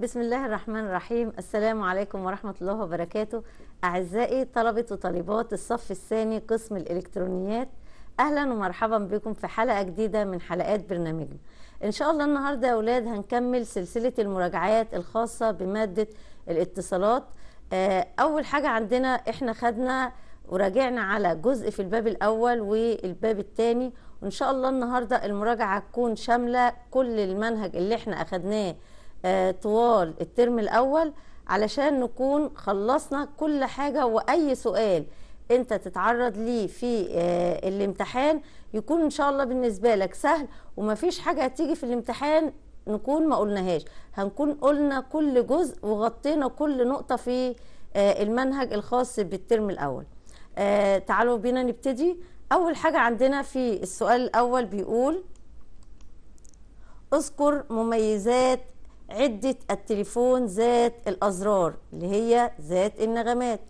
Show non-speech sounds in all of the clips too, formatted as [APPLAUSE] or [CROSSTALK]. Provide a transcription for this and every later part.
بسم الله الرحمن الرحيم السلام عليكم ورحمة الله وبركاته أعزائي طلبة وطالبات الصف الثاني قسم الإلكترونيات أهلا ومرحبا بكم في حلقة جديدة من حلقات برنامجنا إن شاء الله النهاردة يا أولاد هنكمل سلسلة المراجعات الخاصة بمادة الاتصالات آه، أول حاجة عندنا إحنا خدنا وراجعنا على جزء في الباب الأول والباب الثاني وإن شاء الله النهاردة المراجعة هتكون شاملة كل المنهج اللي إحنا أخدناه آه، طوال الترم الأول علشان نكون خلصنا كل حاجة وأي سؤال أنت تتعرض ليه في آه، الامتحان يكون إن شاء الله بالنسبة لك سهل ومفيش حاجة هتيجي في الامتحان نكون ما قلناهاش هنكون قلنا كل جزء وغطينا كل نقطة في آه، المنهج الخاص بالترم الأول تعالوا بينا نبتدي أول حاجة عندنا في السؤال الأول بيقول اذكر مميزات عدة التليفون ذات الأزرار اللي هي ذات النغمات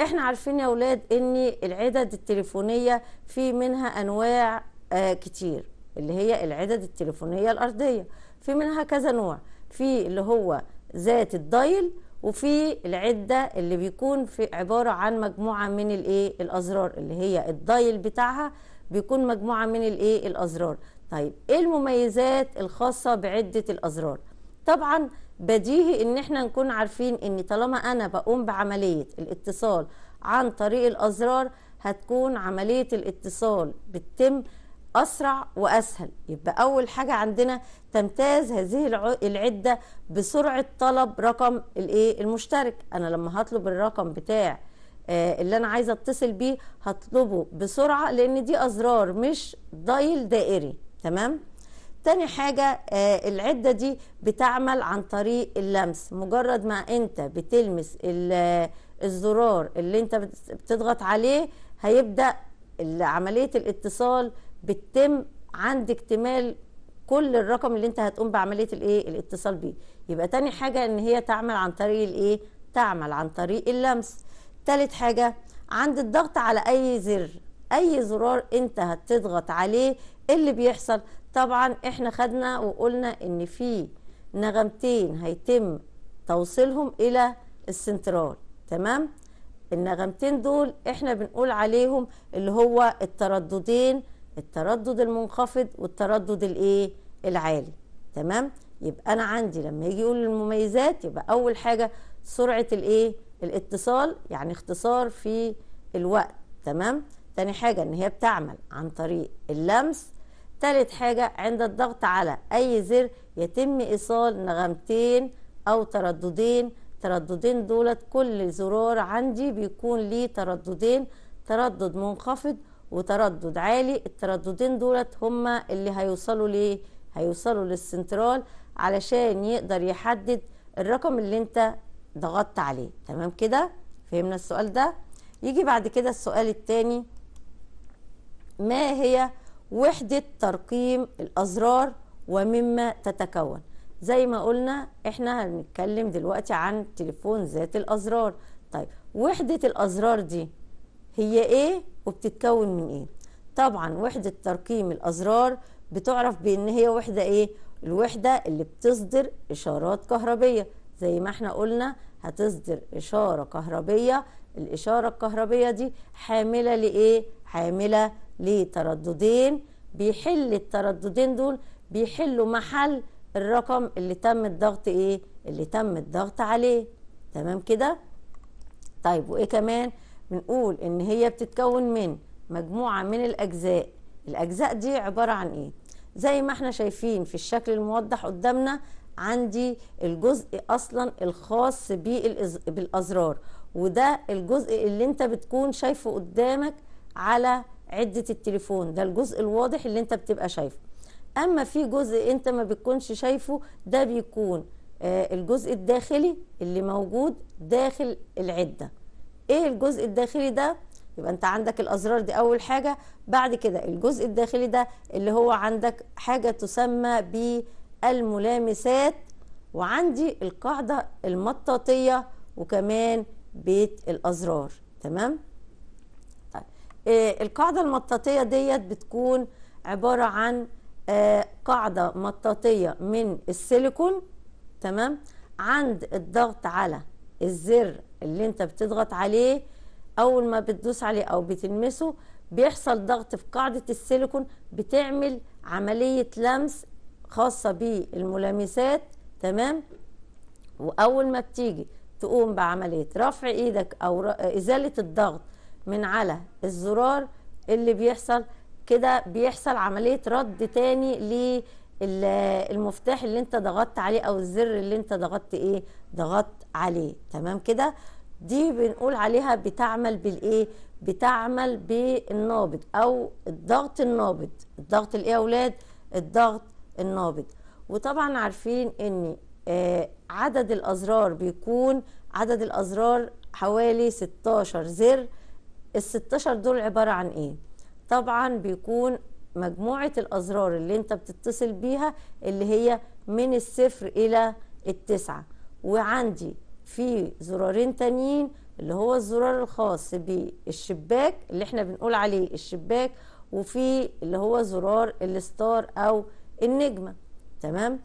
احنا عارفين يا ولاد ان العدد التليفونية في منها أنواع آه، كتير اللي هي العدد التليفونية الأرضية في منها كذا نوع في اللي هو ذات الدايل وفي العدة اللي بيكون في عبارة عن مجموعة من الايه الأزرار اللي هي الدايل بتاعها بيكون مجموعة من الايه الأزرار طيب ايه المميزات الخاصة بعدة الأزرار طبعا بديهي ان احنا نكون عارفين ان طالما انا بقوم بعمليه الاتصال عن طريق الازرار هتكون عمليه الاتصال بتتم اسرع واسهل يبقى اول حاجه عندنا تمتاز هذه العده بسرعه طلب رقم الايه المشترك انا لما هطلب الرقم بتاع آه، اللي انا عايزه اتصل بيه هطلبه بسرعه لان دي ازرار مش ضايل دائري تمام تاني حاجة آه، العدة دي بتعمل عن طريق اللمس مجرد ما انت بتلمس آه، الزرار اللي انت بتضغط عليه هيبدأ عملية الاتصال بتتم عند اكتمال كل الرقم اللي انت هتقوم بعملية الايه الاتصال بيه يبقى تاني حاجة ان هي تعمل عن طريق الايه تعمل عن طريق اللمس تالت حاجة عند الضغط على اي زر اي زرار انت هتضغط عليه اللي بيحصل طبعا احنا خدنا وقلنا ان في نغمتين هيتم توصيلهم الى السنترال تمام النغمتين دول احنا بنقول عليهم اللي هو الترددين التردد المنخفض والتردد الايه العالي تمام يبقى انا عندي لما يجي يقول المميزات يبقى اول حاجه سرعه الايه الاتصال يعني اختصار في الوقت تمام تاني حاجه ان هي بتعمل عن طريق اللمس تالت حاجة عند الضغط على أي زر يتم إيصال نغمتين أو ترددين ترددين دولت كل زرار عندي بيكون ليه ترددين تردد منخفض وتردد عالي الترددين دولت هما اللي هيوصلوا ليه هيوصلوا للسنترال علشان يقدر يحدد الرقم اللي انت ضغطت عليه تمام كده فهمنا السؤال ده يجي بعد كده السؤال الثاني ما هي وحدة ترقيم الأزرار ومما تتكون زي ما قلنا احنا هنتكلم دلوقتي عن تليفون ذات الأزرار طيب وحدة الأزرار دي هي ايه وبتتكون من ايه طبعا وحدة ترقيم الأزرار بتعرف بان هي وحدة ايه الوحدة اللي بتصدر إشارات كهربية زي ما احنا قلنا هتصدر إشارة كهربية الإشارة الكهربية دي حاملة لإيه؟ حاملة لترددين بيحل الترددين دول بيحلوا محل الرقم اللي تم الضغط ايه اللي تم الضغط عليه تمام كده طيب وايه كمان بنقول ان هي بتتكون من مجموعه من الاجزاء الاجزاء دي عباره عن ايه زي ما احنا شايفين في الشكل الموضح قدامنا عندي الجزء اصلا الخاص بالازرار وده الجزء اللي انت بتكون شايفه قدامك على عده التليفون ده الجزء الواضح اللي انت بتبقى شايفه اما في جزء انت ما بتكونش شايفه ده بيكون آه، الجزء الداخلي اللي موجود داخل العده ايه الجزء الداخلي ده يبقى انت عندك الازرار دي اول حاجه بعد كده الجزء الداخلي ده اللي هو عندك حاجه تسمى بالملامسات وعندي القاعده المطاطيه وكمان بيت الازرار تمام آه، القاعده المطاطيه ديت بتكون عباره عن آه، قاعده مطاطيه من السيليكون تمام عند الضغط على الزر اللي انت بتضغط عليه اول ما بتدوس عليه او بتلمسه بيحصل ضغط في قاعده السيليكون بتعمل عمليه لمس خاصه بالملامسات تمام واول ما بتيجي تقوم بعمليه رفع ايدك او ازاله الضغط من على الزرار اللي بيحصل كده بيحصل عملية رد تاني للمفتاح اللي انت ضغطت عليه او الزر اللي انت ضغطت ايه ضغطت عليه تمام كده دي بنقول عليها بتعمل بالايه بتعمل بالنابض او الضغط النابض الضغط الايه يا اولاد الضغط النابض وطبعا عارفين ان آه، عدد الازرار بيكون عدد الازرار حوالي 16 زر ال 16 دول عباره عن ايه طبعا بيكون مجموعه الازرار اللي انت بتتصل بيها اللي هي من الصفر الى التسعه وعندي في زرارين تانيين اللي هو الزرار الخاص بالشباك اللي احنا بنقول عليه الشباك وفي اللي هو زرار الستار او النجمه تمام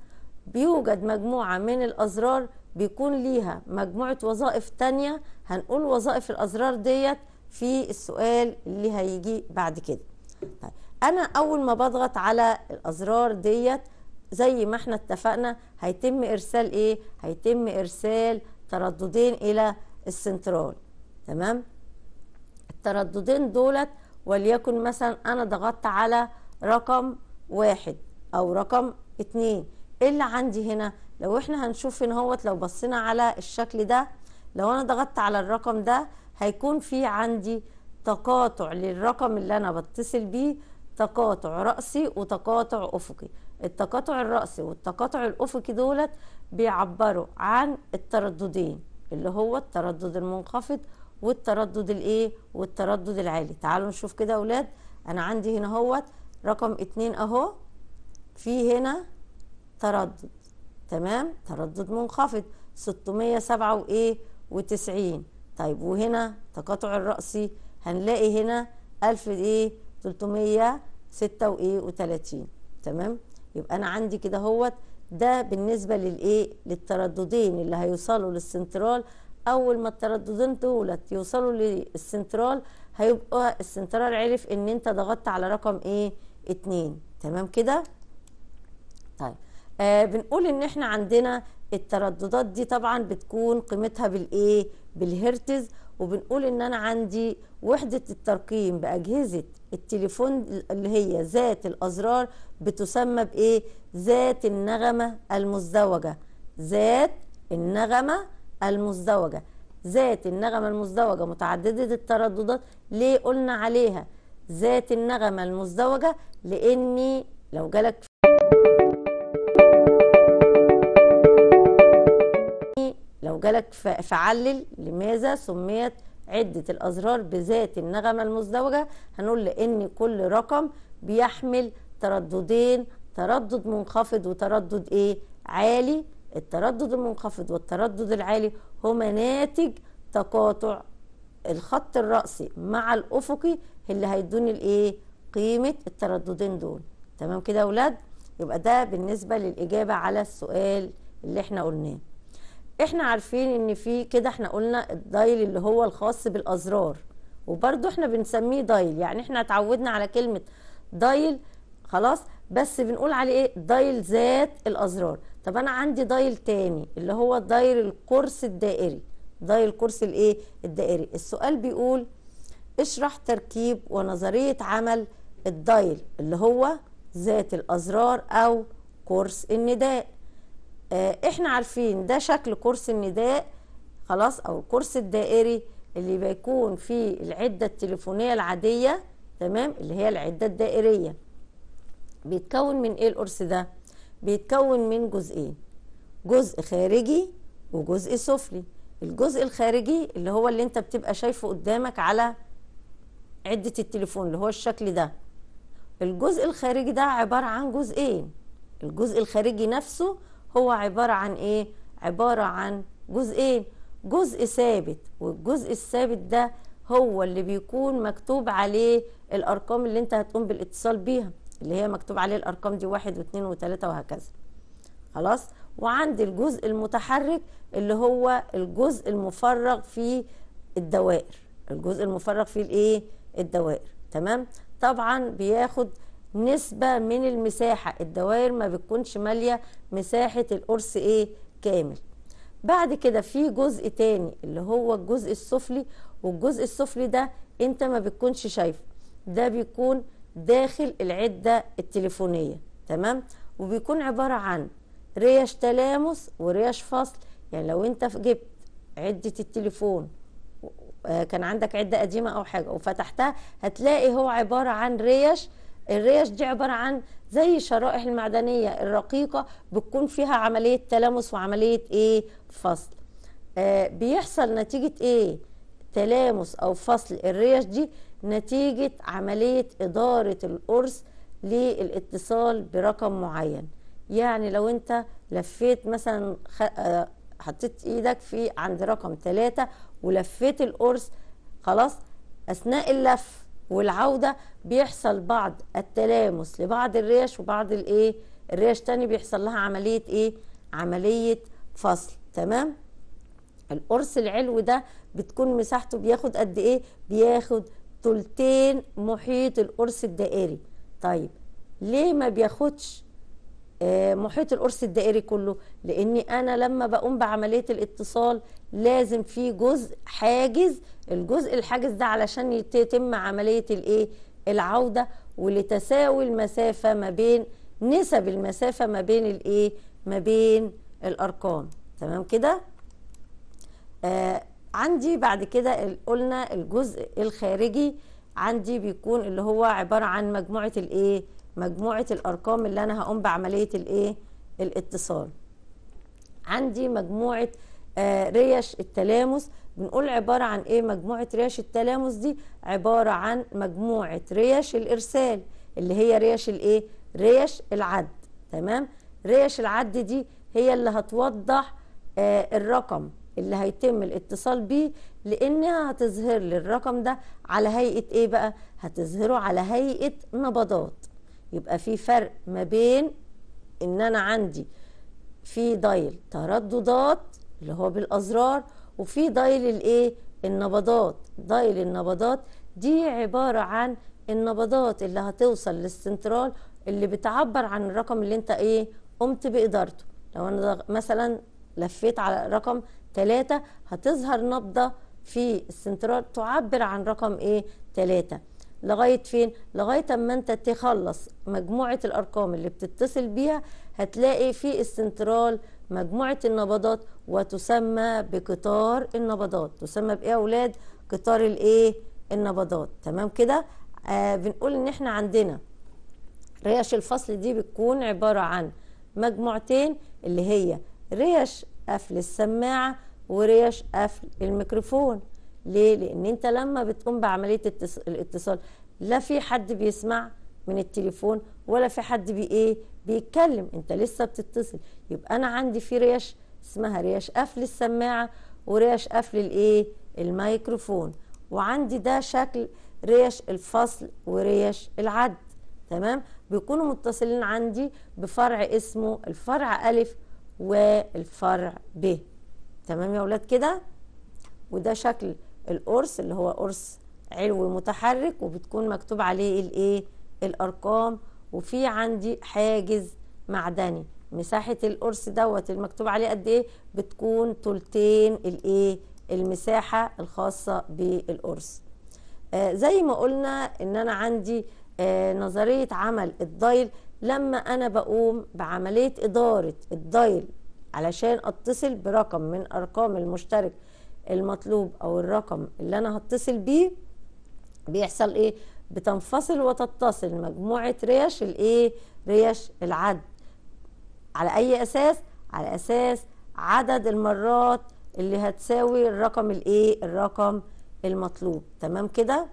بيوجد مجموعه من الازرار بيكون ليها مجموعه وظائف تانية هنقول وظائف الازرار ديت في السؤال اللي هيجي بعد كده طيب انا اول ما بضغط على الازرار ديت زي ما احنا اتفقنا هيتم ارسال ايه هيتم ارسال ترددين الى السنترال تمام الترددين دولت وليكن مثلا انا ضغطت على رقم واحد او رقم اتنين ايه اللي عندي هنا لو احنا هنشوف هنا هوت لو بصينا على الشكل ده لو انا ضغطت على الرقم ده هيكون في عندي تقاطع للرقم اللي انا بتصل بيه تقاطع رأسي وتقاطع أفقي التقاطع الرأسي والتقاطع الأفقي دولت بيعبروا عن الترددين اللي هو التردد المنخفض والتردد الايه والتردد العالي تعالوا نشوف كده يا اولاد انا عندي هنا اهوت رقم اتنين اهو في هنا تردد تمام تردد منخفض 607 وايه وتسعين طيب وهنا تقاطع الرأسي هنلاقي هنا ألف ايه وتلاتين تمام يبقى انا عندي كده هوت ده بالنسبه للايه للترددين اللي هيوصلوا للسنترال اول ما الترددين دولت يوصلوا للسنترال هيبقى السنترال عرف ان انت ضغطت على رقم ايه اتنين تمام كده طيب آه بنقول ان احنا عندنا الترددات دي طبعا بتكون قيمتها بالايه بالهرتز وبنقول ان انا عندي وحده الترقيم باجهزه التليفون اللي هي ذات الازرار بتسمى بايه ذات النغمه المزدوجه ذات النغمه المزدوجه ذات النغمه المزدوجه متعدده الترددات ليه قلنا عليها ذات النغمه المزدوجه لاني لو جالك جالك فعلل لماذا سميت عدة الأزرار بذات النغمة المزدوجة هنقول لأن كل رقم بيحمل ترددين تردد منخفض وتردد إيه عالي التردد المنخفض والتردد العالي هما ناتج تقاطع الخط الرأسي مع الأفقي اللي هيدوني الإيه قيمة الترددين دول تمام كده يا أولاد يبقى ده بالنسبة للإجابة على السؤال اللي احنا قلناه احنا عارفين ان في كده احنا قلنا الدايل اللي هو الخاص بالازرار وبرده احنا بنسميه دايل يعني احنا اتعودنا على كلمه دايل خلاص بس بنقول عليه ايه دايل ذات الازرار طب انا عندي دايل تاني اللي هو دايل القرص الدائري دايل القرص الايه الدائري السؤال بيقول اشرح تركيب ونظريه عمل الدايل اللي هو ذات الازرار او قرص النداء آه، احنا عارفين ده شكل قرص النداء خلاص او القرص الدائري اللي بيكون فيه العده التليفونيه العاديه تمام اللي هي العده الدائريه بيتكون من ايه القرص ده بيتكون من جزئين جزء خارجي وجزء سفلي الجزء الخارجي اللي هو اللي انت بتبقى شايفه قدامك على عده التليفون اللي هو الشكل ده الجزء الخارجي ده عباره عن جزئين الجزء الخارجي نفسه هو عبارة عن ايه عبارة عن جزئين جزء ثابت والجزء الثابت ده هو اللي بيكون مكتوب عليه الارقام اللي انت هتقوم بالاتصال بيها اللي هي مكتوب عليه الارقام دي واحد واثنين وثلاثة وهكذا خلاص وعندي الجزء المتحرك اللي هو الجزء المفرغ في الدوائر الجزء المفرغ في الايه الدوائر تمام طبعا بياخد نسبة من المساحة الدوائر ما بتكونش مالية مساحة القرص ايه كامل بعد كده في جزء تاني اللي هو الجزء السفلي والجزء السفلي ده انت ما بتكونش شايفه ده بيكون داخل العدة التليفونية تمام وبيكون عبارة عن ريش تلامس وريش فصل يعني لو انت جبت عدة التليفون آه، كان عندك عدة قديمة او حاجة وفتحتها هتلاقي هو عبارة عن ريش الريش دي عباره عن زي الشرائح المعدنيه الرقيقه بتكون فيها عمليه تلامس وعمليه ايه فصل آه بيحصل نتيجه ايه تلامس او فصل الريش دي نتيجه عمليه اداره القرص للاتصال برقم معين يعني لو انت لفيت مثلا خ... آه حطيت ايدك في عند رقم ثلاثة ولفيت القرص خلاص اثناء اللف والعوده بيحصل بعض التلامس لبعض الريش وبعض الايه الريش تاني بيحصل لها عمليه ايه عمليه فصل تمام القرص العلو ده بتكون مساحته بياخد قد ايه بياخد تلتين محيط القرص الدائري طيب ليه ما بياخدش آه، محيط القرص الدائري كله لاني انا لما بقوم بعمليه الاتصال لازم في جزء حاجز الجزء الحاجز ده علشان يتم عمليه الايه العوده ولتساوي المسافه ما بين نسب المسافه ما بين الايه ما بين الارقام تمام كده آه عندي بعد كده قلنا الجزء الخارجي عندي بيكون اللي هو عباره عن مجموعه الايه مجموعه الارقام اللي انا هقوم بعمليه الايه الاتصال عندي مجموعه آه ريش التلامس بنقول عبارة عن ايه مجموعة ريش التلامس دي عبارة عن مجموعة ريش الارسال اللي هي ريش الايه ريش العد تمام ريش العد دي هي اللي هتوضح آه الرقم اللي هيتم الاتصال بيه لانها هتظهر للرقم الرقم ده على هيئه ايه بقى هتظهره على هيئه نبضات يبقى في فرق ما بين ان انا عندي في دايل ترددات اللي هو بالازرار وفي دايل الايه النبضات دايل النبضات دي عباره عن النبضات اللي هتوصل للسنترال اللي بتعبر عن الرقم اللي انت ايه قمت بادارته لو انا مثلا لفيت على رقم ثلاثة هتظهر نبضة في السنترال تعبر عن رقم ايه ثلاثة لغاية فين لغاية اما انت تخلص مجموعة الارقام اللي بتتصل بيها هتلاقي في السنترال مجموعة النبضات وتسمى بقطار النبضات تسمى بإيه يا أولاد قطار الإيه النبضات تمام كده آه بنقول إن إحنا عندنا ريش الفصل دي بتكون عبارة عن مجموعتين اللي هي ريش قفل السماعة وريش قفل الميكروفون ليه؟ لأن أنت لما بتقوم بعملية الاتصال لا في حد بيسمع من التليفون ولا في حد بي ايه بيتكلم انت لسه بتتصل يبقى انا عندي في ريش اسمها ريش قفل السماعه وريش قفل الايه الميكروفون وعندي ده شكل ريش الفصل وريش العد تمام بيكونوا متصلين عندي بفرع اسمه الفرع ألف والفرع ب تمام يا ولاد كده وده شكل القرص اللي هو قرص علوي متحرك وبتكون مكتوب عليه الايه الارقام وفي عندي حاجز معدني مساحه القرص دوت المكتوب عليه قد ايه بتكون تلتين الايه المساحه الخاصه بالقرص آه زي ما قلنا ان انا عندي آه نظريه عمل الضيل لما انا بقوم بعمليه اداره الضيل علشان اتصل برقم من ارقام المشترك المطلوب او الرقم اللي انا هتصل بيه بيحصل ايه بتنفصل وتتصل مجموعة ريش الايه ريش العد على اي اساس على اساس عدد المرات اللي هتساوي الرقم الايه الرقم المطلوب تمام كده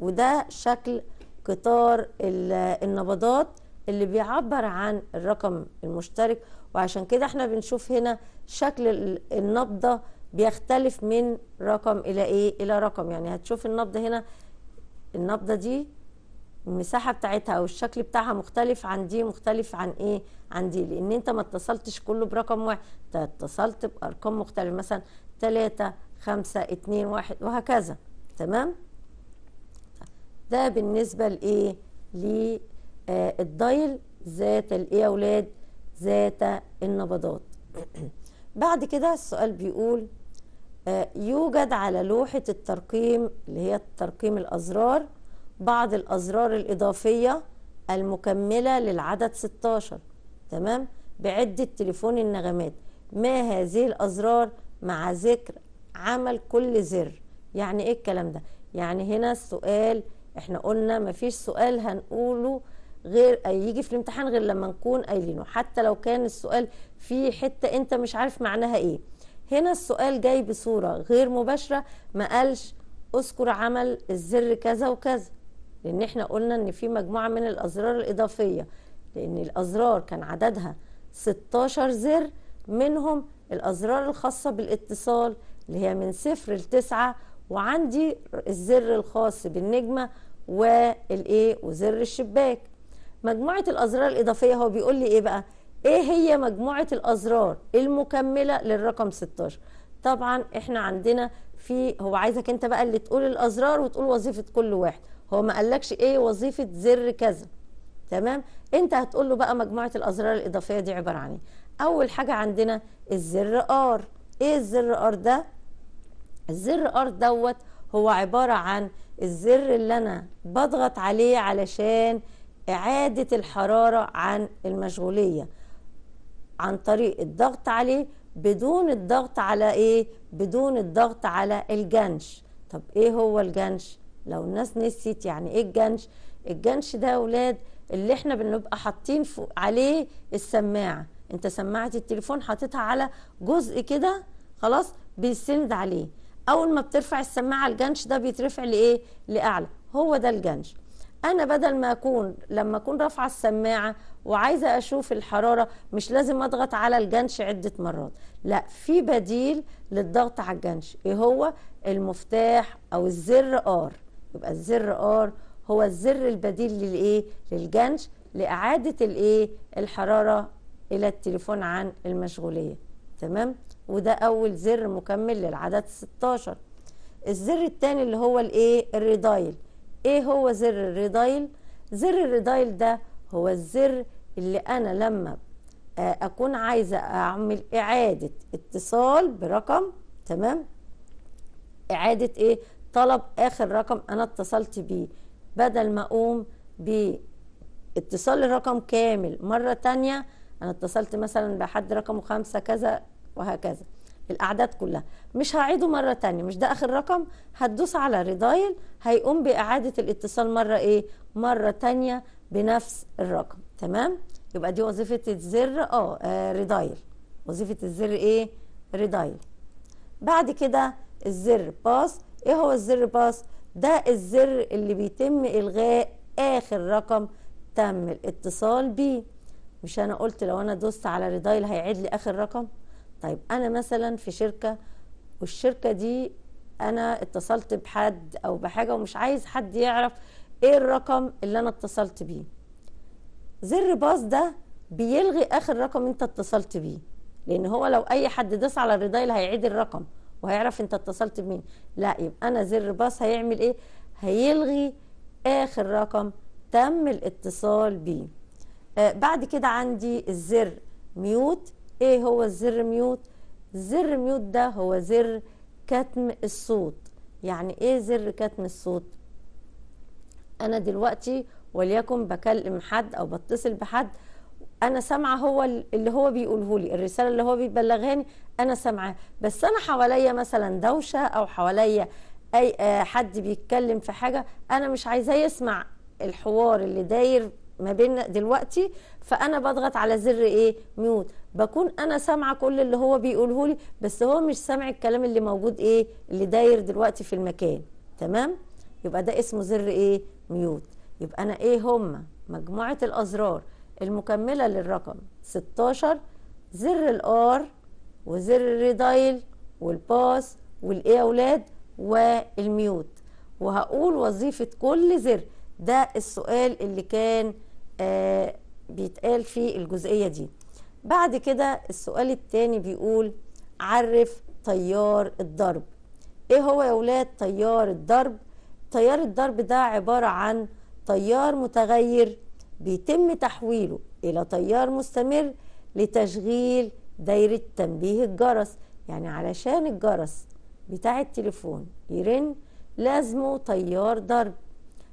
وده شكل قطار النبضات اللي بيعبر عن الرقم المشترك وعشان كده احنا بنشوف هنا شكل النبضه بيختلف من رقم الى ايه الى رقم يعني هتشوف النبضة هنا النبضه دي المساحه بتاعتها او الشكل بتاعها مختلف عن دي مختلف عن ايه عن دي لان انت ما اتصلتش كله برقم واحد اتصلت بارقام مختلفه مثلا 3 5 2 1 وهكذا تمام ده بالنسبه لايه للدايل آه، ذات الايه يا اولاد ذات النبضات [CLEARS THROAT] بعد كده السؤال بيقول آه، يوجد على لوحة الترقيم اللي هي ترقيم الأزرار بعض الأزرار الإضافية المكملة للعدد 16 تمام بعدة تليفون النغمات ما هذه الأزرار مع ذكر عمل كل زر يعني إيه الكلام ده يعني هنا السؤال احنا قلنا مفيش سؤال هنقوله غير يجي في الامتحان غير لما نكون قايلينه حتى لو كان السؤال فيه حتة انت مش عارف معناها ايه هنا السؤال جاي بصورة غير مباشرة ما قالش اذكر عمل الزر كذا وكذا لان احنا قلنا ان في مجموعة من الازرار الاضافية لان الازرار كان عددها 16 زر منهم الازرار الخاصة بالاتصال اللي هي من صفر لتسعة وعندي الزر الخاص بالنجمة والايه وزر الشباك مجموعة الازرار الاضافية هو بيقول لي ايه بقى ايه هي مجموعة الازرار المكملة للرقم 16 طبعا احنا عندنا في هو عايزك انت بقى اللي تقول الازرار وتقول وظيفة كل واحد هو ما قالكش ايه وظيفة زر كذا تمام انت هتقول له بقى مجموعة الازرار الاضافية دي عبارة عن ايه اول حاجة عندنا الزر ار ايه الزر ار ده الزر ار دوت هو عبارة عن الزر اللي انا بضغط عليه علشان اعادة الحرارة عن المشغولية عن طريق الضغط عليه بدون الضغط على ايه بدون الضغط على الجنش طب ايه هو الجنش لو الناس نسيت يعني ايه الجنش الجنش ده يا اولاد اللي احنا بنبقى حاطين عليه السماعه انت سماعه التليفون حاططها على جزء كده خلاص بيسند عليه اول ما بترفع السماعه الجنش ده بيترفع لايه لاعلى هو ده الجنش انا بدل ما اكون لما اكون رافعه السماعه وعايزه اشوف الحراره مش لازم اضغط على الجنش عده مرات لا في بديل للضغط على الجنش ايه هو المفتاح او الزر ار يبقى الزر ار هو الزر البديل للايه للجنش لاعاده الايه الحراره الى التليفون عن المشغوليه تمام وده اول زر مكمل للعدد 16 الزر الثاني اللي هو الايه الريدايل ايه هو زر الريدايل زر الريدايل ده هو الزر اللي انا لما آه، اكون عايزه اعمل اعاده اتصال برقم تمام اعاده ايه طلب اخر رقم انا اتصلت بيه بدل ما اقوم باتصال الرقم كامل مره تانية انا اتصلت مثلا بحد رقمه خمسة كذا وهكذا الاعداد كلها مش هعيده مره تانية مش ده اخر رقم هتدوس على ريدايل هيقوم باعاده الاتصال مره ايه مره تانية بنفس الرقم تمام يبقى دي وظيفه الزر آه،, اه, ريدايل وظيفه الزر ايه ريدايل بعد كده الزر باس ايه هو الزر باس ده الزر اللي بيتم الغاء اخر رقم تم الاتصال بيه مش انا قلت لو انا دوست على ريدايل هيعيد لي اخر رقم طيب انا مثلا في شركه والشركه دي انا اتصلت بحد او بحاجه ومش عايز حد يعرف ايه الرقم اللي انا اتصلت بيه زر باص ده بيلغي اخر رقم انت اتصلت بيه لان هو لو اي حد داس على الريدايل هيعيد الرقم وهيعرف انت اتصلت بمين لا يبقى انا زر باص هيعمل ايه هيلغي اخر رقم تم الاتصال بيه آه بعد كده عندي الزر ميوت ايه هو الزر ميوت زر ميوت ده هو زر كتم الصوت يعني ايه زر كتم الصوت انا دلوقتي وليكن بكلم حد او بتصل بحد انا سامعه هو اللي هو بيقوله لي الرساله اللي هو بيبلغاني انا سامعاه بس انا حواليا مثلا دوشه او حواليا اي آه، حد بيتكلم في حاجه انا مش عايزاه يسمع الحوار اللي داير ما بيننا دلوقتي فانا بضغط على زر ايه ميوت بكون انا سامعه كل اللي هو بيقوله لي بس هو مش سامع الكلام اللي موجود ايه اللي داير دلوقتي في المكان تمام يبقى ده اسمه زر ايه ميوت يبقى انا ايه هم مجموعه الازرار المكمله للرقم 16 زر الار وزر الريدايل والباس والايه اولاد والميوت وهقول وظيفه كل زر ده السؤال اللي كان آه بيتقال في الجزئيه دي بعد كده السؤال التاني بيقول عرف تيار الضرب ايه هو يا ولاد تيار الضرب تيار الضرب ده عبارة عن تيار متغير بيتم تحويله الى تيار مستمر لتشغيل دايرة تنبيه الجرس يعني علشان الجرس بتاع التليفون يرن لازمه تيار ضرب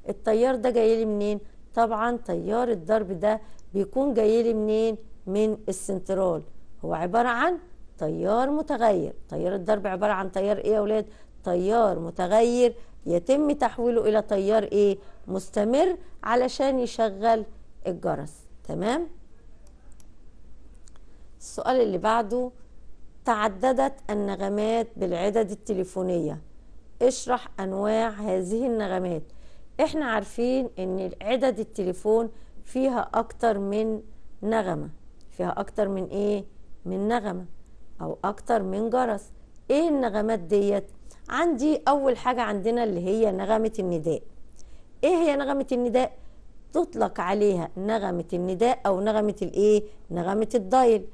التيار ده جاي لي منين طبعا تيار الضرب ده بيكون جاي لي منين من السنترال هو عبارة عن تيار متغير تيار الضرب عبارة عن تيار ايه يا ولاد تيار متغير يتم تحويله الى تيار ايه مستمر علشان يشغل الجرس تمام السؤال اللي بعده تعددت النغمات بالعدد التليفونية اشرح انواع هذه النغمات احنا عارفين ان عدد التليفون فيها اكتر من نغمه فيها اكتر من ايه من نغمه او اكتر من جرس ايه النغمات ديت عندي اول حاجه عندنا اللي هي نغمه النداء ايه هي نغمه النداء تطلق عليها نغمه النداء او نغمه الايه نغمه الضايل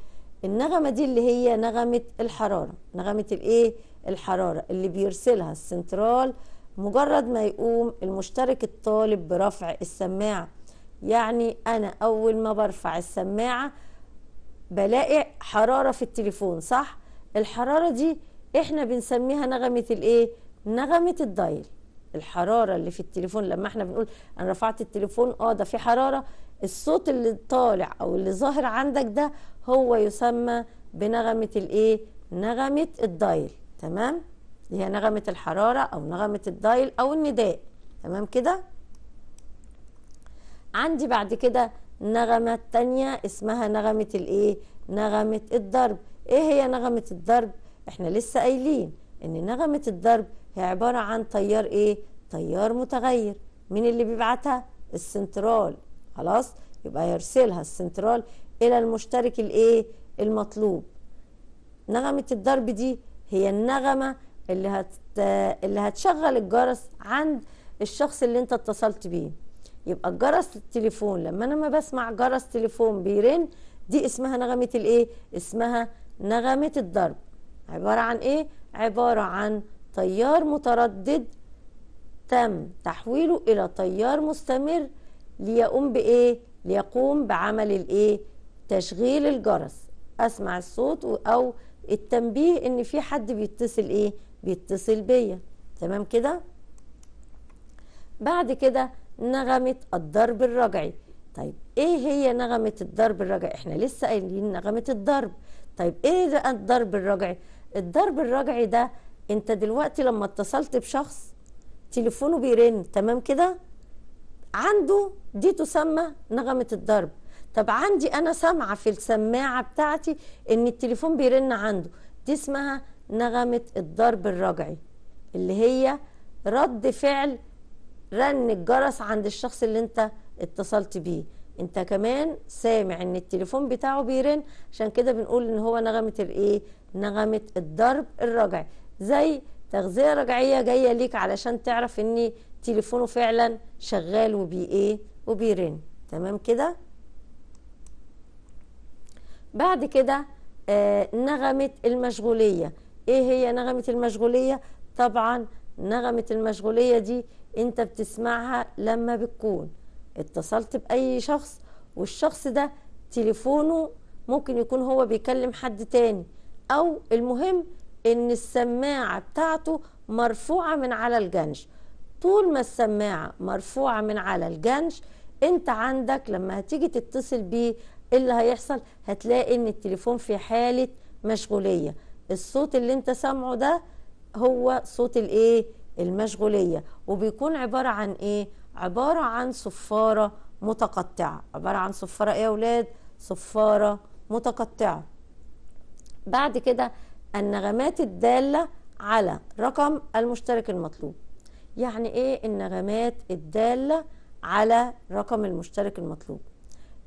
النغمه دي اللي هي نغمه الحراره نغمه الايه الحراره اللي بيرسلها السنترال مجرد ما يقوم المشترك الطالب برفع السماعه يعني انا اول ما برفع السماعه بلاقي حراره في التليفون صح الحراره دي احنا بنسميها نغمه الايه نغمه الدايل الحراره اللي في التليفون لما احنا بنقول انا رفعت التليفون اه ده في حراره الصوت اللي طالع او اللي ظاهر عندك ده هو يسمى بنغمه الايه نغمه الدايل تمام هي نغمه الحراره او نغمه الدايل او النداء تمام كده عندي بعد كده نغمة تانية اسمها نغمة الايه نغمة الضرب ايه هي نغمة الضرب احنا لسه قايلين ان نغمة الضرب هي عبارة عن تيار ايه تيار متغير مين اللي بيبعتها السنترال خلاص يبقى يرسلها السنترال الى المشترك الايه المطلوب نغمة الضرب دي هي النغمة اللي هت... اللي هتشغل الجرس عند الشخص اللي انت اتصلت بيه يبقى الجرس التليفون لما انا ما بسمع جرس تليفون بيرن دي اسمها نغمه الايه اسمها نغمه الضرب عباره عن ايه عباره عن تيار متردد تم تحويله الى تيار مستمر ليقوم بايه ليقوم بعمل الايه تشغيل الجرس اسمع الصوت او التنبيه ان في حد بيتصل ايه بيتصل بيا تمام كده بعد كده نغمة الضرب الرجعي طيب ايه هي نغمة الضرب الرجعي احنا لسه قايلين نغمة الضرب طيب ايه الضرب الرجعي الضرب الرجعي ده انت دلوقتي لما اتصلت بشخص تليفونه بيرن تمام كده عنده دي تسمى نغمة الضرب طب عندي انا سامعة في السماعة بتاعتي ان التليفون بيرن عنده دي اسمها نغمة الضرب الرجعي اللي هي رد فعل رن الجرس عند الشخص اللي انت اتصلت بيه انت كمان سامع ان التليفون بتاعه بيرن عشان كده بنقول ان هو نغمه الايه نغمه الضرب الرجعي زي تغذيه رجعيه جايه ليك علشان تعرف ان تليفونه فعلا شغال وبي ايه وبيرن تمام كده بعد كده آه نغمه المشغوليه ايه هي نغمه المشغوليه طبعا نغمه المشغوليه دي انت بتسمعها لما بتكون اتصلت باي شخص والشخص ده تليفونه ممكن يكون هو بيكلم حد تاني او المهم ان السماعه بتاعته مرفوعه من على الجنش طول ما السماعه مرفوعه من على الجنش انت عندك لما هتيجي تتصل بيه إيه اللي هيحصل هتلاقي ان التليفون في حاله مشغوليه الصوت اللي انت سامعه ده هو صوت الايه المشغولية وبيكون عبارة عن إيه؟ عبارة عن صفارة متقطعة عبارة عن صفارة إيه يا أولاد؟ صفارة متقطعة بعد كده النغمات الدالة على رقم المشترك المطلوب يعني إيه النغمات الدالة على رقم المشترك المطلوب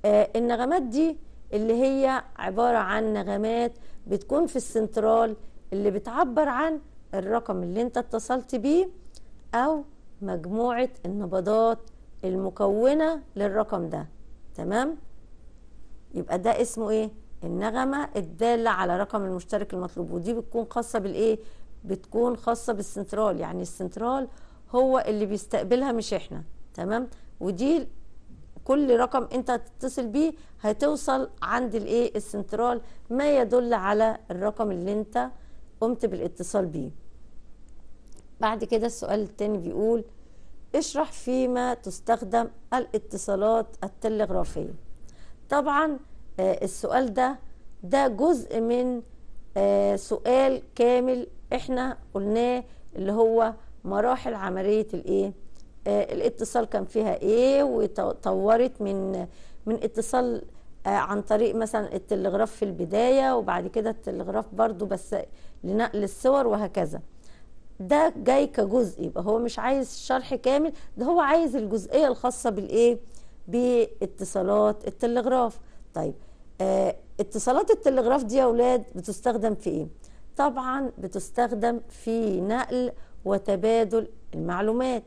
آه النغمات دي اللي هي عبارة عن نغمات بتكون في السنترال اللي بتعبر عن الرقم اللي انت اتصلت بيه او مجموعة النبضات المكونة للرقم ده تمام يبقى ده اسمه ايه النغمة الدالة على رقم المشترك المطلوب ودي بتكون خاصة بالايه بتكون خاصة بالسنترال يعني السنترال هو اللي بيستقبلها مش احنا تمام ودي كل رقم انت هتتصل بيه هتوصل عند الايه السنترال ما يدل على الرقم اللي انت قمت بالاتصال بيه بعد كده السؤال التاني بيقول اشرح فيما تستخدم الاتصالات التلغرافية طبعا آه، السؤال ده ده جزء من آه، سؤال كامل احنا قلناه اللي هو مراحل عملية الايه آه، الاتصال كان فيها ايه وطورت من من اتصال عن طريق مثلا التلغراف في البداية وبعد كده التلغراف برضو بس لنقل الصور وهكذا ده جاي كجزء يبقى هو مش عايز شرح كامل ده هو عايز الجزئيه الخاصه بالايه باتصالات التلغراف طيب آه اتصالات التلغراف دي يا اولاد بتستخدم في ايه طبعا بتستخدم في نقل وتبادل المعلومات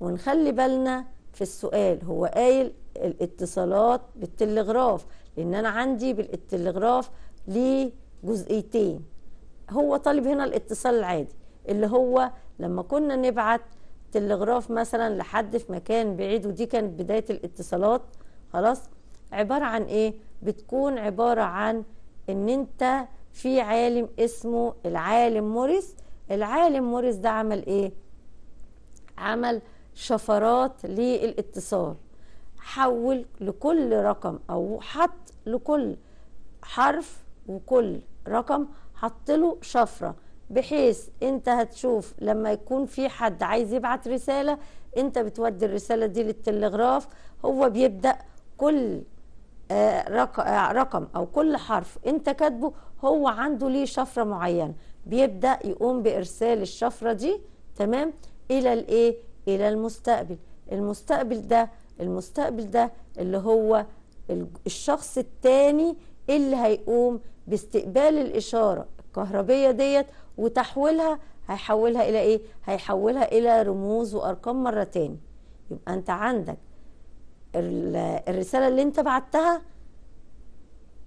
ونخلي بالنا في السؤال هو قايل الاتصالات بالتلغراف لان انا عندي بالتلغراف ليه جزئيتين هو طالب هنا الاتصال العادي اللي هو لما كنا نبعت تلغراف مثلا لحد في مكان بعيد ودي كانت بداية الاتصالات خلاص عبارة عن ايه بتكون عبارة عن ان انت في عالم اسمه العالم موريس العالم موريس ده عمل ايه عمل شفرات للاتصال حول لكل رقم او حط لكل حرف وكل رقم حط له شفره بحيث انت هتشوف لما يكون في حد عايز يبعت رساله انت بتودي الرساله دي للتلغراف هو بيبدا كل آه، آه، رقم او كل حرف انت كاتبه هو عنده ليه شفره معينه بيبدا يقوم بارسال الشفره دي تمام الى الايه الى المستقبل المستقبل ده المستقبل ده اللي هو الشخص الثاني اللي هيقوم باستقبال الإشارة الكهربية ديت وتحويلها هيحولها إلى إيه؟ هيحولها إلى رموز وأرقام مرة تاني يبقى أنت عندك الرسالة اللي أنت بعتها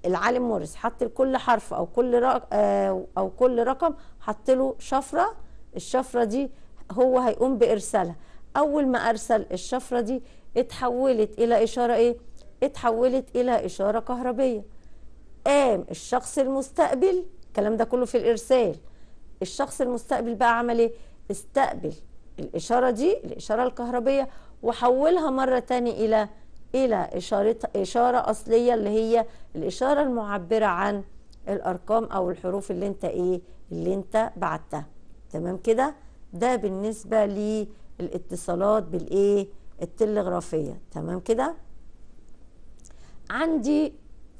العالم مورس حط لكل حرف أو كل آه، أو كل رقم حط له شفرة الشفرة دي هو هيقوم بإرسالها أول ما أرسل الشفرة دي اتحولت إلى إشارة إيه؟ اتحولت إلى إشارة كهربية قام الشخص المستقبل الكلام ده كله في الارسال الشخص المستقبل بقى عمل ايه استقبل الاشاره دي الاشاره الكهربيه وحولها مره تاني الى الى اشاره اشاره اصليه اللي هي الاشاره المعبره عن الارقام او الحروف اللي انت ايه اللي انت بعتها تمام كده ده بالنسبه للاتصالات بالايه التلغرافيه تمام كده عندي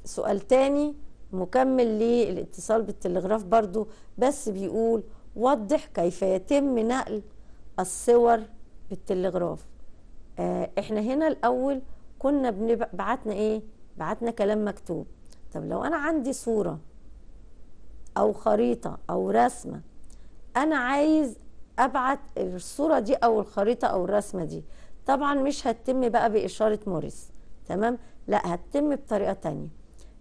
سؤال تاني مكمل للاتصال بالتلغراف برضو بس بيقول وضح كيف يتم نقل الصور بالتلغراف آه احنا هنا الاول كنا بعتنا ايه بعتنا كلام مكتوب طب لو انا عندي صورة او خريطة او رسمة انا عايز ابعت الصورة دي او الخريطة او الرسمة دي طبعا مش هتتم بقى باشارة موريس تمام لا هتتم بطريقة تانية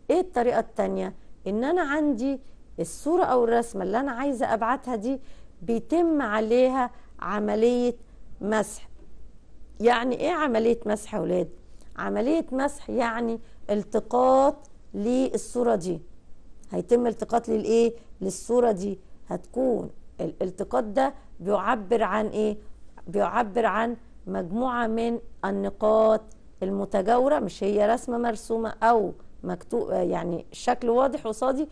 ايه الطريقه الثانيه ان انا عندي الصوره او الرسمه اللي انا عايزه ابعتها دي بيتم عليها عمليه مسح يعني ايه عمليه مسح يا ولاد عمليه مسح يعني التقاط للصوره دي هيتم التقاط للايه للصوره دي هتكون الالتقاط ده بيعبر عن ايه بيعبر عن مجموعه من النقاط المتجاوره مش هي رسمه مرسومه او مكتوب يعني الشكل واضح وصادي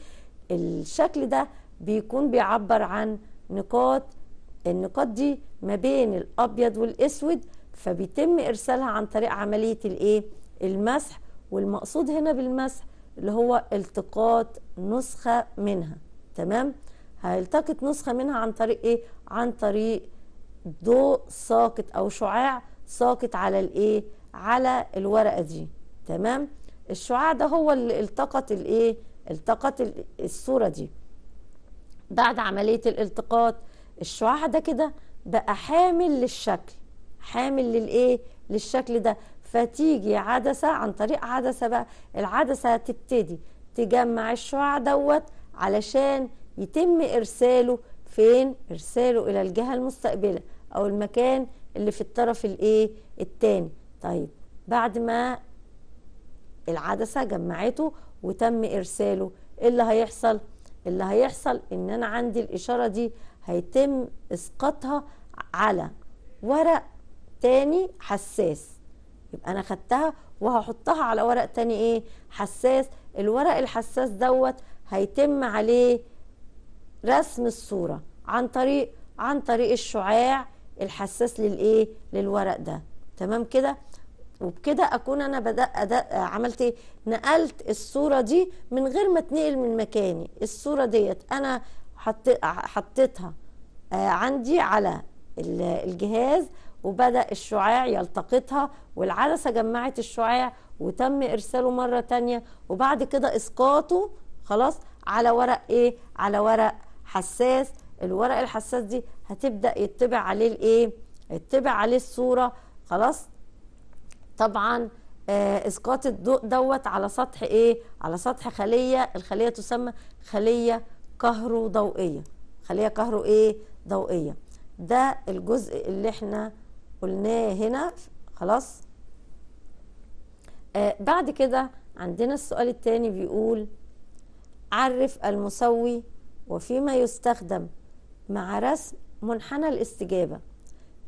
الشكل ده بيكون بيعبر عن نقاط النقاط دي ما بين الابيض والاسود فبيتم ارسالها عن طريق عمليه الايه المسح والمقصود هنا بالمسح اللي هو التقاط نسخه منها تمام هيلتقط نسخه منها عن طريق ايه عن طريق ضوء ساقط او شعاع ساقط على الايه على الورقه دي تمام الشعاع ده هو اللي التقط الايه التقط الصوره دي بعد عمليه الالتقاط الشعاع ده كده بقى حامل للشكل حامل للايه للشكل ده فتيجي عدسه عن طريق عدسه بقى العدسه هتبتدي تجمع الشعاع دوت علشان يتم ارساله فين ارساله الى الجهه المستقبله او المكان اللي في الطرف الايه التاني طيب بعد ما العدسه جمعته وتم ارساله ايه اللي هيحصل اللي هيحصل ان انا عندي الاشاره دي هيتم اسقاطها على ورق تاني حساس يبقى انا خدتها وهحطها على ورق تاني ايه حساس الورق الحساس دوت هيتم عليه رسم الصوره عن طريق عن طريق الشعاع الحساس للايه للورق ده تمام كده وبكده اكون انا بدأ أدأ عملت ايه نقلت الصوره دي من غير ما تنقل من مكاني الصوره ديت انا حطيتها آه، عندي على الجهاز وبدأ الشعاع يلتقطها والعدسة جمعت الشعاع وتم إرساله مرة تانية وبعد كده إسقاطه خلاص على ورق إيه؟ على ورق حساس الورق الحساس دي هتبدأ يتبع عليه الإيه؟ يتبع عليه الصورة خلاص طبعا آه، اسقاط الضوء دوت على سطح ايه على سطح خليه الخليه تسمى خليه كهروضوئيه خليه كهرو ايه ضوئيه ده الجزء اللي احنا قلناه هنا خلاص آه بعد كده عندنا السؤال الثاني بيقول عرف المسوي وفيما يستخدم مع رسم منحنى الاستجابه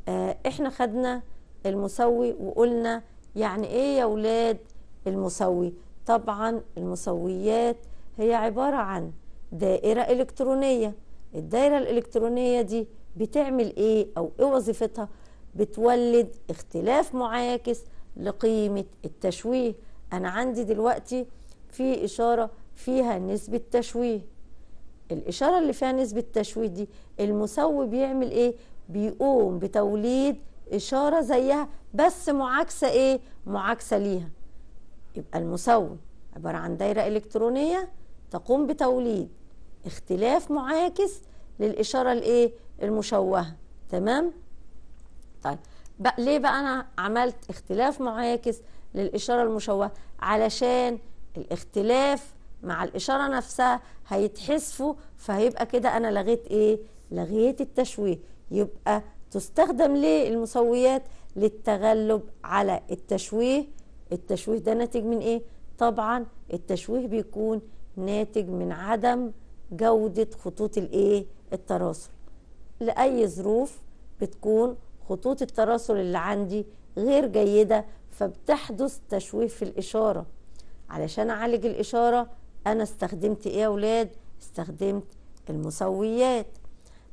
آه احنا خدنا المسوي وقلنا يعني ايه يا ولاد المسوي طبعا المسويات هي عبارة عن دائرة إلكترونية الدائرة الإلكترونية دي بتعمل ايه او ايه وظيفتها بتولد اختلاف معاكس لقيمة التشويه انا عندي دلوقتي في اشارة فيها نسبة تشويه الاشارة اللي فيها نسبة تشويه دي المسوي بيعمل ايه بيقوم بتوليد إشارة زيها بس معاكسة إيه؟ معاكسة ليها يبقى المسوي عبارة عن دايرة إلكترونية تقوم بتوليد اختلاف معاكس للإشارة الإيه؟ المشوهة تمام؟ طيب بقى ليه بقى أنا عملت اختلاف معاكس للإشارة المشوهة؟ علشان الاختلاف مع الإشارة نفسها هيتحسفوا فهيبقى كده أنا لغيت إيه؟ لغيت التشويه يبقى تستخدم ليه المسويات للتغلب على التشويه التشويه ده ناتج من ايه طبعا التشويه بيكون ناتج من عدم جودة خطوط الايه التراسل لأي ظروف بتكون خطوط التراسل اللي عندي غير جيدة فبتحدث تشويه في الإشارة علشان أعالج الإشارة أنا استخدمت إيه يا أولاد؟ استخدمت المسويات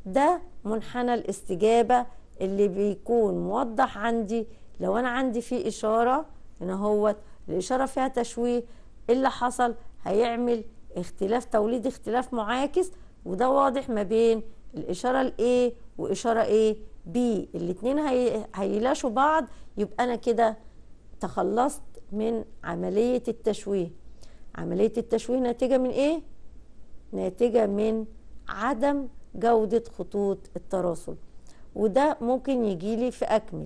ده منحنى الاستجابه اللي بيكون موضح عندي لو انا عندي فيه اشاره هنا هو الاشاره فيها تشويه إيه اللي حصل هيعمل اختلاف توليد اختلاف معاكس وده واضح ما بين الاشاره ل A واشاره A B الاثنين هي... هيلاشوا بعض يبقى انا كده تخلصت من عمليه التشويه عمليه التشويه ناتجه من ايه ناتجه من عدم جودة خطوط التراسل وده ممكن يجيلي في أكمل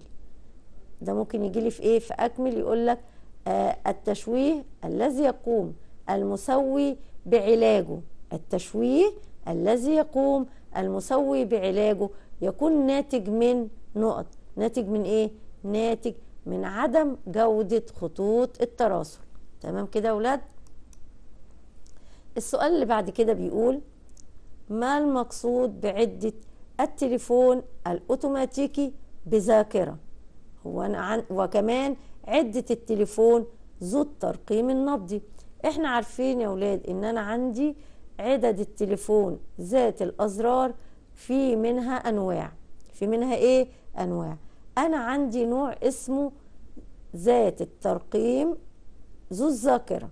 ده ممكن يجيلي في إيه في أكمل لك آه التشويه الذي يقوم المسوي بعلاجه التشويه الذي يقوم المسوي بعلاجه يكون ناتج من نقط ناتج من ايه ناتج من عدم جودة خطوط التراسل تمام كده أولاد ولاد السؤال اللي بعد كده بيقول ما المقصود بعدة التليفون الأوتوماتيكي بذاكرة هو أنا وكمان عدة التليفون ذو الترقيم النبضي احنا عارفين يا ولاد ان انا عندي عدد التليفون ذات الازرار في منها انواع في منها ايه انواع انا عندي نوع اسمه ذات الترقيم ذو الذاكره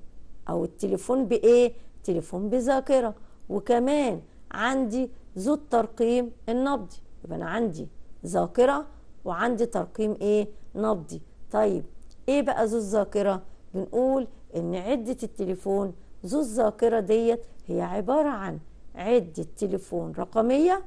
او التليفون بايه تليفون بذاكره وكمان عندي ذو الترقيم النبضي يبقى انا عندي ذاكره وعندي ترقيم ايه نبضي طيب ايه بقى ذو الذاكره بنقول ان عده التليفون ذو الذاكره ديت هي عباره عن عده تليفون رقميه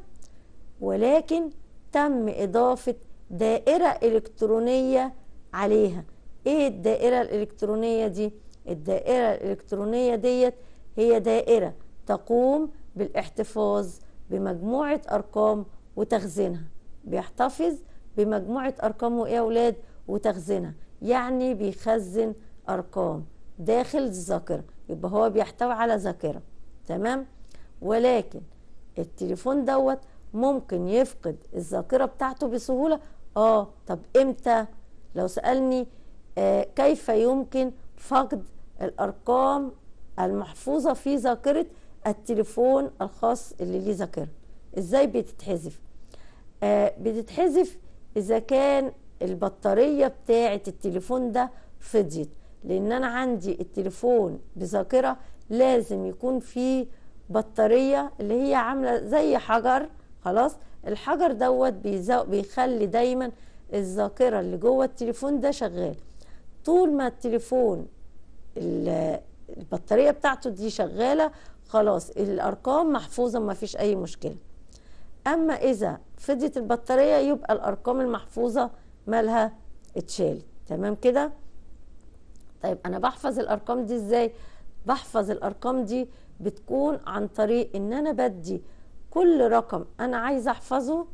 ولكن تم اضافه دائره الكترونيه عليها ايه الدائره الالكترونيه دي الدائره الالكترونيه ديت هي دائره تقوم بالاحتفاظ بمجموعة أرقام وتخزينها بيحتفظ بمجموعة أرقام وإيه أولاد وتخزينها يعني بيخزن أرقام داخل الذاكرة يبقى هو بيحتوي على ذاكرة تمام ولكن التليفون دوت ممكن يفقد الذاكرة بتاعته بسهولة اه طب امتى لو سألني آه كيف يمكن فقد الأرقام المحفوظة في ذاكرة التليفون الخاص اللي ليه ذاكره ازاي بتتحذف آه بتتحذف اذا كان البطاريه بتاعه التليفون ده فضيت لان انا عندي التليفون بذاكره لازم يكون فيه بطاريه اللي هي عامله زي حجر خلاص الحجر دوت بيخلي دايما الذاكره اللي جوه التليفون ده شغال طول ما التليفون البطاريه بتاعته دي شغاله خلاص الارقام محفوظه ما فيش اي مشكله اما اذا فضيت البطاريه يبقى الارقام المحفوظه مالها اتشال تمام كده طيب انا بحفظ الارقام دي ازاي بحفظ الارقام دي بتكون عن طريق ان انا بدي كل رقم انا عايزه احفظه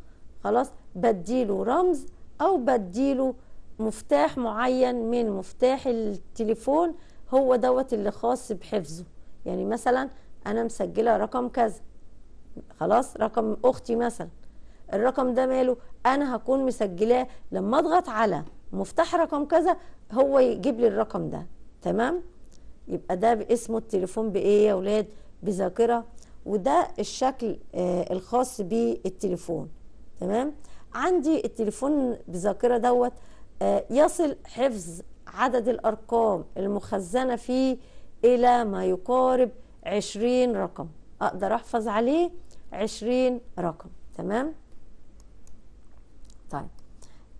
خلاص بديله رمز او بديله مفتاح معين من مفتاح التليفون هو دوت اللي خاص بحفظه يعني مثلا انا مسجله رقم كذا خلاص رقم اختي مثلا الرقم ده ماله انا هكون مسجلاه لما اضغط على مفتاح رقم كذا هو يجيب لي الرقم ده تمام يبقى ده اسمه التليفون بايه يا اولاد بذاكره وده الشكل آه الخاص بالتليفون تمام عندي التليفون بذاكره دوت آه يصل حفظ عدد الارقام المخزنه فيه الى ما يقارب 20 رقم اقدر احفظ عليه 20 رقم تمام طيب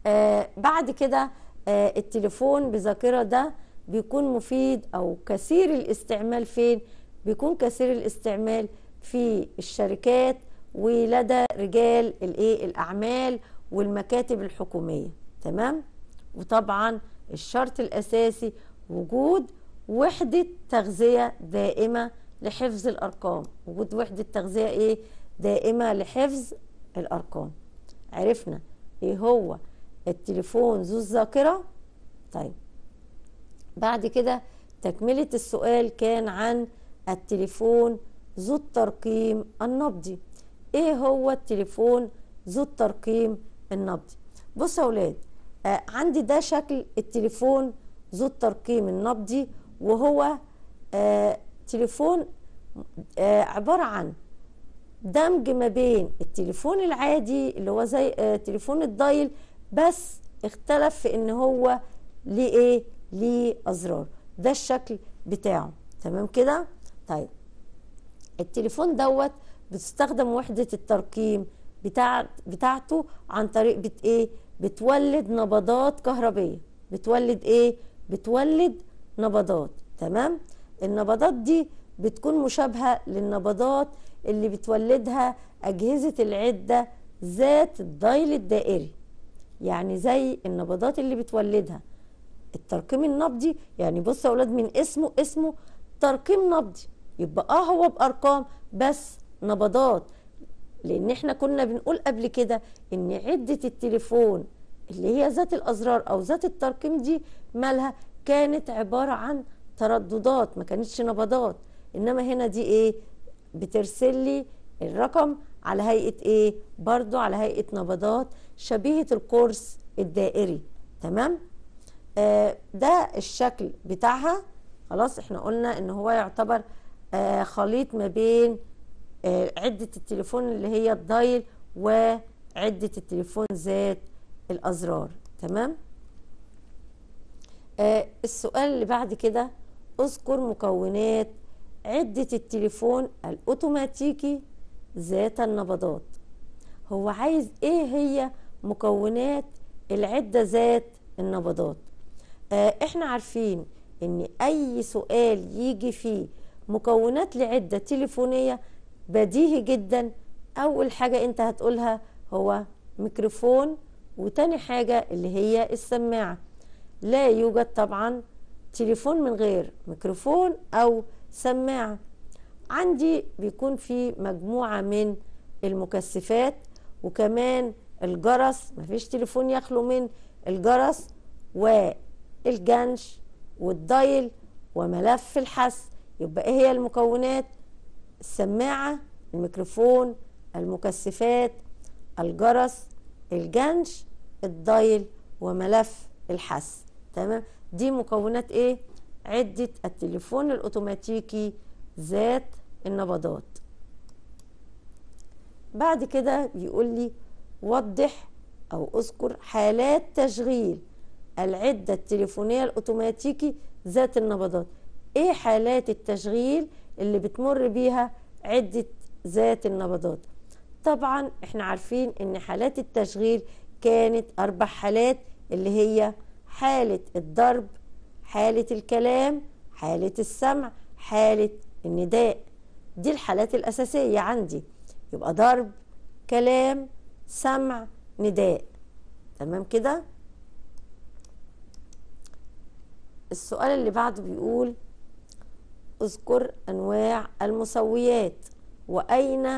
آه بعد كده آه التليفون بذاكره ده بيكون مفيد او كثير الاستعمال فين بيكون كثير الاستعمال في الشركات ولدى رجال الايه الاعمال والمكاتب الحكوميه تمام وطبعا الشرط الاساسي وجود وحده تغذيه دائمه لحفظ الارقام وجود وحده تغذيه ايه دائمه لحفظ الارقام عرفنا ايه هو التليفون ذو الذاكره طيب بعد كده تكمله السؤال كان عن التليفون ذو الترقيم النبضي ايه هو التليفون ذو الترقيم النبضي بصوا يا اولاد آه عندي ده شكل التليفون ذو الترقيم النبضي وهو آه التليفون آه، عباره عن دمج ما بين التليفون العادي اللي هو زي آه، تليفون الدايل بس اختلف في ان هو ليه ايه ليه ازرار ده الشكل بتاعه تمام كده طيب التليفون دوت بتستخدم وحده الترقيم بتاع بتاعته عن طريق بت ايه بتولد نبضات كهربيه بتولد ايه بتولد نبضات تمام النبضات دي بتكون مشابهة للنبضات اللي بتولدها أجهزة العدة ذات الضيل الدائري يعني زي النبضات اللي بتولدها الترقيم النبضي يعني بص يا أولاد من اسمه اسمه ترقيم نبضي يبقى اه هو بأرقام بس نبضات لأن احنا كنا بنقول قبل كده إن عدة التليفون اللي هي ذات الأزرار أو ذات الترقيم دي مالها كانت عبارة عن ترددات ما كانتش نبضات انما هنا دي ايه بترسل لي الرقم على هيئه ايه برضو على هيئه نبضات شبيهه القرص الدائري تمام آه ده الشكل بتاعها خلاص احنا قلنا ان هو يعتبر آه خليط ما بين آه عده التليفون اللي هي الدايل وعده التليفون ذات الازرار تمام آه السؤال اللي بعد كده اذكر مكونات عدة التليفون الأوتوماتيكي ذات النبضات هو عايز إيه هي مكونات العدة ذات النبضات آه إحنا عارفين إن أي سؤال يجي فيه مكونات لعدة تليفونية بديهي جدا أول حاجة أنت هتقولها هو ميكروفون وتاني حاجة اللي هي السماعة لا يوجد طبعا تليفون من غير ميكروفون او سماعه عندي بيكون في مجموعه من المكثفات وكمان الجرس مفيش تليفون يخلو من الجرس والجنش والدايل وملف الحس يبقى ايه هي المكونات السماعه الميكروفون المكثفات الجرس الجنش الدايل وملف الحس تمام دي مكونات ايه عدة التليفون الاوتوماتيكي ذات النبضات بعد كده بيقول لي وضح او اذكر حالات تشغيل العدة التليفونية الاوتوماتيكي ذات النبضات ايه حالات التشغيل اللي بتمر بيها عدة ذات النبضات طبعا احنا عارفين ان حالات التشغيل كانت اربع حالات اللي هي حالة الضرب حالة الكلام حالة السمع حالة النداء دي الحالات الأساسية عندي يبقى ضرب كلام سمع نداء تمام كده السؤال اللي بعده بيقول اذكر أنواع المسويات وأين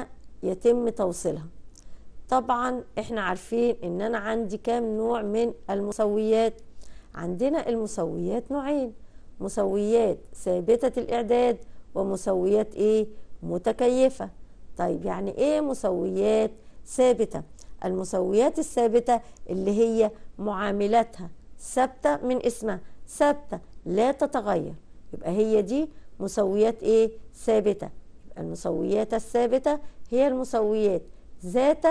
يتم توصيلها طبعا احنا عارفين ان انا عندي كام نوع من المسويات عندنا المسويات نوعين مسويات ثابتة الإعداد ومسويات إيه متكيفة طيب يعني إيه مسويات ثابتة المسويات الثابتة اللي هي معاملاتها ثابتة من اسمها ثابتة لا تتغير يبقى هي دي مسويات إيه ثابتة يبقى المسويات الثابتة هي المسويات ذات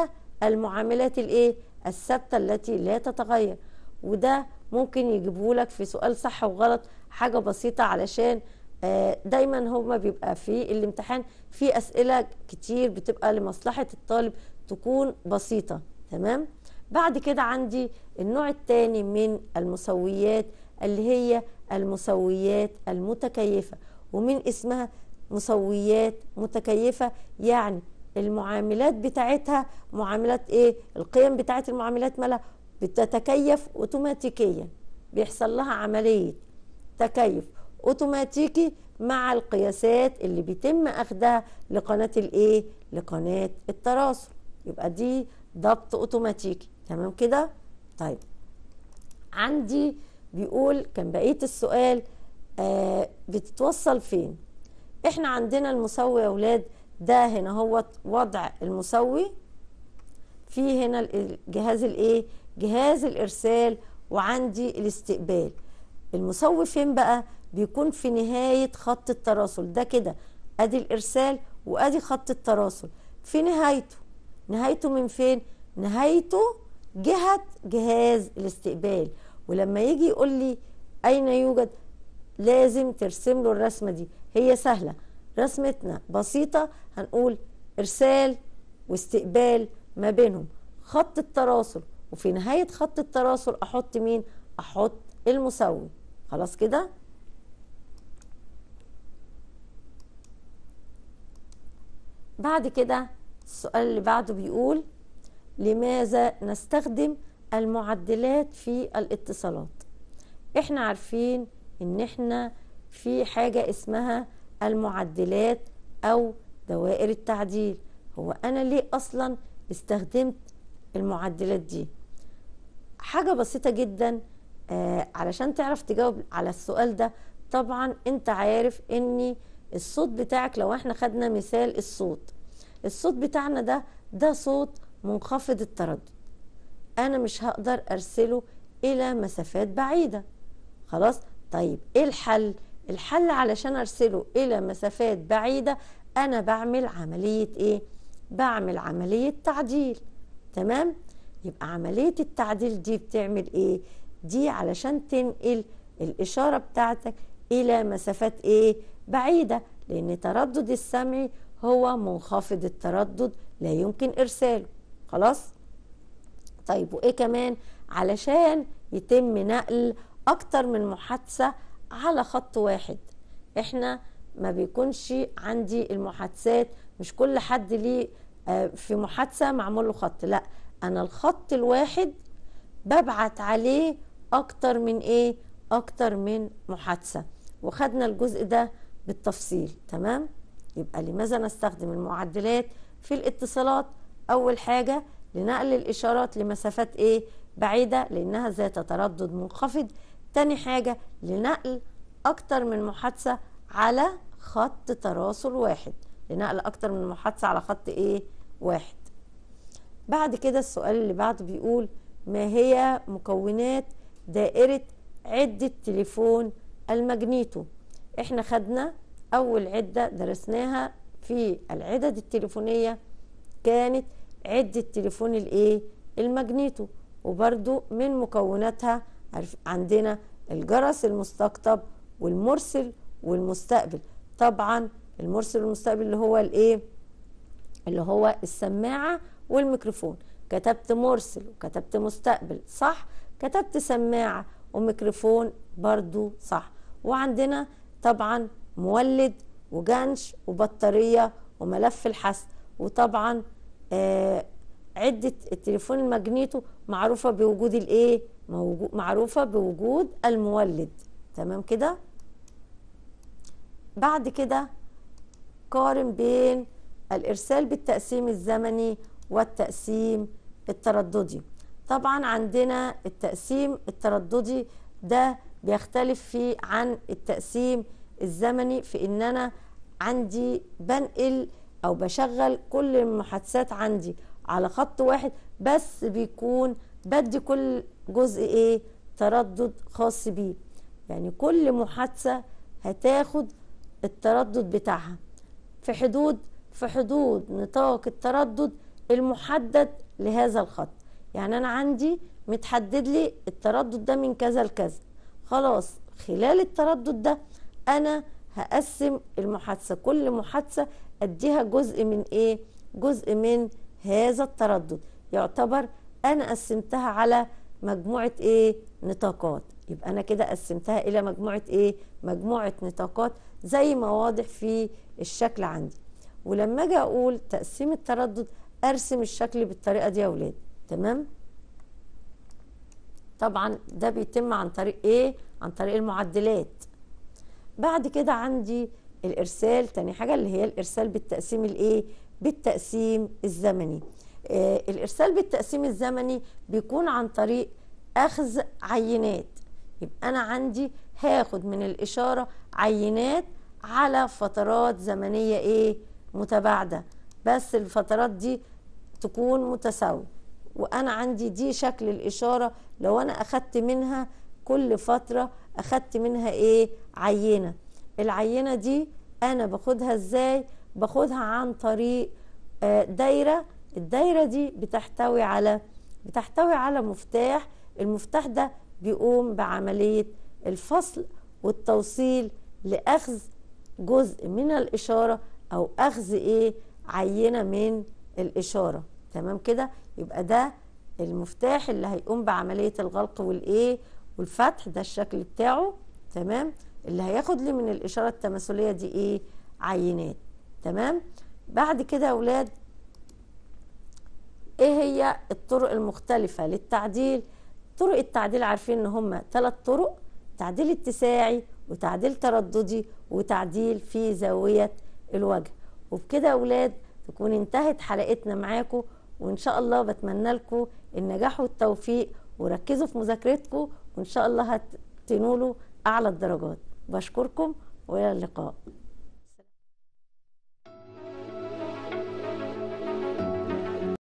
المعاملات الإيه الثابتة التي لا تتغير وده ممكن يجيبهولك في سؤال صح وغلط حاجه بسيطه علشان آه، دايما هما بيبقى في الامتحان في اسئله كتير بتبقى لمصلحه الطالب تكون بسيطه تمام بعد كده عندي النوع الثاني من المسويات اللي هي المسويات المتكيفه ومن اسمها مسويات متكيفه يعني المعاملات بتاعتها معاملات ايه القيم بتاعت المعاملات مالها بتتكيف اوتوماتيكيا بيحصل لها عمليه تكيف اوتوماتيكي مع القياسات اللي بيتم اخذها لقناه الايه لقناه التراسل يبقى دي ضبط اوتوماتيكي تمام كده طيب عندي بيقول كان بقيه السؤال آه بتتوصل فين احنا عندنا المسوي يا اولاد ده هنا هو وضع المسوي في هنا الجهاز الايه جهاز الارسال وعندي الاستقبال المصور فين بقى بيكون في نهايه خط التراسل ده كده ادي الارسال وادي خط التراسل في نهايته نهايته من فين نهايته جهه جهاز الاستقبال ولما يجي يقول لي اين يوجد لازم ترسم له الرسمه دي هي سهله رسمتنا بسيطه هنقول ارسال واستقبال ما بينهم خط التراسل وفي نهاية خط التراسل أحط مين؟ أحط المساوي خلاص كده؟ بعد كده السؤال اللي بعده بيقول لماذا نستخدم المعدلات في الاتصالات احنا عارفين ان احنا في حاجة اسمها المعدلات او دوائر التعديل هو انا ليه اصلا استخدمت المعدلات دي حاجة بسيطة جدا آه علشان تعرف تجاوب على السؤال ده طبعا انت عارف ان الصوت بتاعك لو احنا خدنا مثال الصوت الصوت بتاعنا ده ده صوت منخفض التردد انا مش هقدر ارسله الى مسافات بعيدة خلاص طيب ايه الحل الحل علشان ارسله الى مسافات بعيدة انا بعمل عملية ايه بعمل عملية تعديل تمام يبقى عملية التعديل دي بتعمل ايه دي علشان تنقل الإشارة بتاعتك إلى مسافات ايه بعيدة لأن تردد السمعي هو منخفض التردد لا يمكن إرساله خلاص طيب وإيه كمان علشان يتم نقل أكتر من محادثة على خط واحد إحنا ما بيكونش عندي المحادثات مش كل حد ليه آه، في محادثة معمول له خط لا انا الخط الواحد ببعت عليه اكتر من ايه اكتر من محادثه وخدنا الجزء ده بالتفصيل تمام يبقى لماذا نستخدم المعدلات في الاتصالات اول حاجه لنقل الاشارات لمسافات ايه بعيده لانها ذات تردد منخفض تاني حاجه لنقل اكتر من محادثه على خط تراسل واحد لنقل اكتر من محادثه على خط ايه واحد بعد كده السؤال اللي بعده بيقول ما هي مكونات دائرة عدة تليفون المجنيتو احنا خدنا اول عدة درسناها في العدد التليفونية كانت عدة تليفون الايه المجنيتو وبرده من مكوناتها عندنا الجرس المستقطب والمرسل والمستقبل طبعا المرسل والمستقبل اللي هو الايه اللي هو السماعة والميكروفون كتبت مرسل وكتبت مستقبل صح كتبت سماعة وميكروفون برضو صح وعندنا طبعا مولد وجنش وبطارية وملف الحسب وطبعا آه عدة التليفون المجنيتو معروفة بوجود الايه معروفة بوجود المولد تمام كده بعد كده قارن بين الارسال بالتقسيم الزمني والتقسيم الترددي طبعا عندنا التقسيم الترددي ده بيختلف فيه عن التقسيم الزمني في ان انا عندي بنقل او بشغل كل المحادثات عندي على خط واحد بس بيكون بدي كل جزء ايه تردد خاص بيه يعني كل محادثه هتاخد التردد بتاعها في حدود في حدود نطاق التردد المحدد لهذا الخط يعني انا عندي متحدد لي التردد ده من كذا لكذا خلاص خلال التردد ده انا هقسم المحادثه كل محادثه اديها جزء من ايه جزء من هذا التردد يعتبر انا قسمتها على مجموعه ايه نطاقات يبقى انا كده قسمتها الى مجموعه ايه مجموعه نطاقات زي ما واضح في الشكل عندي ولما اجي اقول تقسيم التردد ارسم الشكل بالطريقه دي يا اولاد تمام طبعا ده بيتم عن طريق ايه عن طريق المعدلات بعد كده عندي الارسال تاني حاجه اللي هي الارسال بالتقسيم الايه بالتقسيم الزمني آه الارسال بالتقسيم الزمني بيكون عن طريق اخذ عينات يبقى انا عندي هاخد من الاشاره عينات على فترات زمنيه ايه متباعده بس الفترات دي تكون متساوية وأنا عندي دي شكل الإشارة لو أنا أخدت منها كل فترة أخدت منها إيه عينة العينة دي أنا باخدها إزاي باخدها عن طريق آه، دايرة الدايرة دي بتحتوي على بتحتوي على مفتاح المفتاح ده بيقوم بعملية الفصل والتوصيل لأخذ جزء من الإشارة أو أخذ إيه عينة من الإشارة تمام كده يبقى ده المفتاح اللي هيقوم بعملية الغلق والايه والفتح ده الشكل بتاعه تمام اللي هياخد لي من الإشارة التماثلية دي ايه عينات تمام بعد كده يا أولاد ايه هي الطرق المختلفة للتعديل طرق التعديل عارفين ان هما ثلاث طرق تعديل اتساعي وتعديل ترددي وتعديل في زاوية الوجه وبكده يا أولاد تكون انتهت حلقتنا معاكم وان شاء الله بتمنى لكم النجاح والتوفيق وركزوا في مذاكرتكم وان شاء الله هتنولوا اعلى الدرجات بشكركم والى اللقاء